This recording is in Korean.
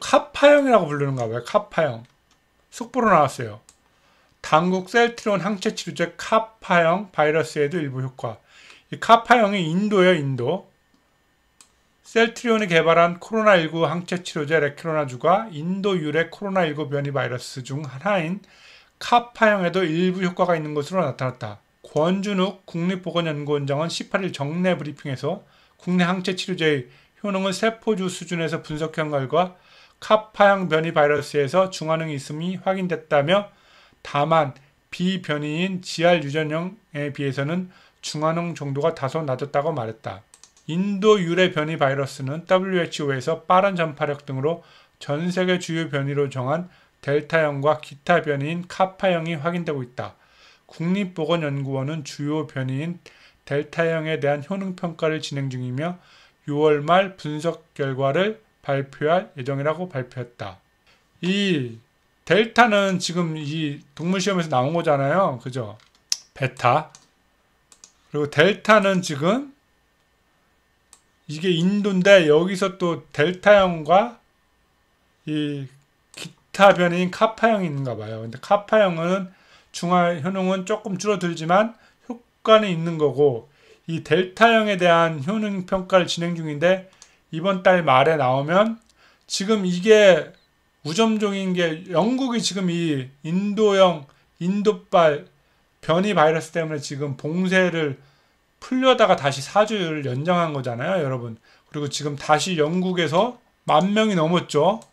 카파형이라고 부르는가 봐요. 카파형. 속보로 나왔어요. 당국 셀트론 항체 치료제 카파형 바이러스에도 일부 효과. 이 카파형이 인도예요, 인도. 셀트리온이 개발한 코로나19 항체 치료제 레키로나주가 인도 유래 코로나19 변이 바이러스 중 하나인 카파형에도 일부 효과가 있는 것으로 나타났다. 권준욱 국립보건연구원장은 18일 정례 브리핑에서 국내 항체 치료제의 효능을 세포주 수준에서 분석한 결과 카파형 변이 바이러스에서 중화능 있음이 확인됐다며 다만 비변이인 GR 유전형에 비해서는 중화능 정도가 다소 낮았다고 말했다. 인도 유래 변이 바이러스는 WHO에서 빠른 전파력 등으로 전 세계 주요 변이로 정한 델타형과 기타 변이인 카파형이 확인되고 있다. 국립보건연구원은 주요 변이인 델타형에 대한 효능 평가를 진행 중이며 6월 말 분석 결과를 발표할 예정이라고 발표했다. 이 델타는 지금 이 동물 시험에서 나온 거잖아요. 그죠? 베타. 그리고 델타는 지금 이게 인도인데 여기서 또 델타형과 이 기타 변인 카파형이 있는가 봐요. 근데 카파형은 중화 효능은 조금 줄어들지만 효과는 있는 거고 이 델타형에 대한 효능 평가를 진행 중인데 이번 달 말에 나오면 지금 이게 우점종인 게 영국이 지금 이 인도형 인도발 변이 바이러스 때문에 지금 봉쇄를 풀려다가 다시 4주를 연장한 거잖아요, 여러분. 그리고 지금 다시 영국에서 만 명이 넘었죠.